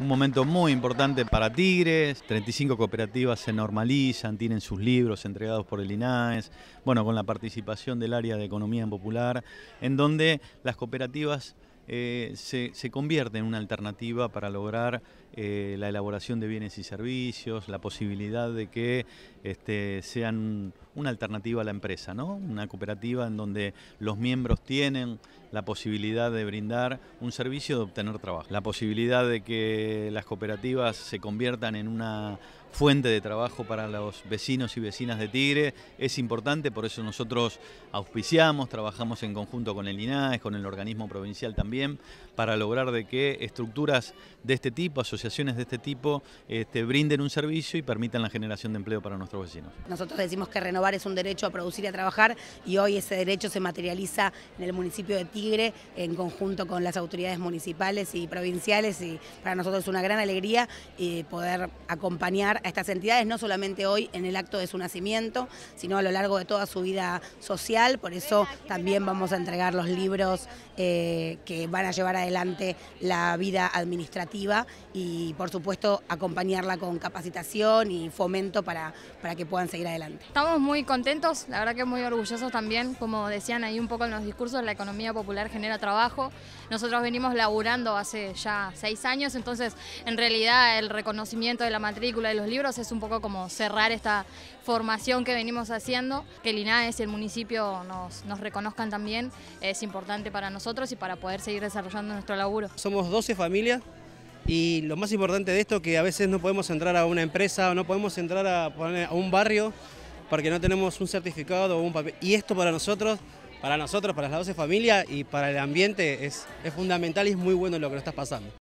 Un momento muy importante para Tigres, 35 cooperativas se normalizan, tienen sus libros entregados por el INAES, bueno, con la participación del área de economía en popular, en donde las cooperativas eh, se, convierte en una alternativa para lograr eh, la elaboración de bienes y servicios, la posibilidad de que este, sean una alternativa a la empresa, ¿no? Una cooperativa en donde los miembros tienen la posibilidad de brindar un servicio de obtener trabajo, la posibilidad de que las cooperativas se conviertan en una fuente de trabajo para los vecinos y vecinas de Tigre. Es importante, por eso nosotros auspiciamos, trabajamos en conjunto con el INAES, con el organismo provincial también, para lograr de que estructuras de este tipo, asociaciones de este tipo, este, brinden un servicio y permitan la generación de empleo para nuestros vecinos. Nosotros decimos que renovar es un derecho a producir y a trabajar y hoy ese derecho se materializa en el municipio de Tigre en conjunto con las autoridades municipales y provinciales y para nosotros es una gran alegría eh, poder acompañar a estas entidades, no solamente hoy en el acto de su nacimiento, sino a lo largo de toda su vida social. Por eso también vamos a entregar los libros eh, que van a llevar adelante la vida administrativa y, por supuesto, acompañarla con capacitación y fomento para, para que puedan seguir adelante. Estamos muy contentos, la verdad que muy orgullosos también, como decían ahí un poco en los discursos, la economía popular genera trabajo. Nosotros venimos laburando hace ya seis años, entonces en realidad el reconocimiento de la matrícula de los libros, es un poco como cerrar esta formación que venimos haciendo, que el INAES y el municipio nos, reconozcan también, es importante para nosotros y para poder seguir desarrollando nuestro laburo. Somos 12 familias y lo más importante de esto que a veces no podemos entrar a una empresa o no podemos entrar a, un barrio porque no tenemos un certificado o un papel. Y esto para nosotros, para nosotros, para las 12 familias y para el ambiente es, es fundamental y es muy bueno lo que nos está pasando.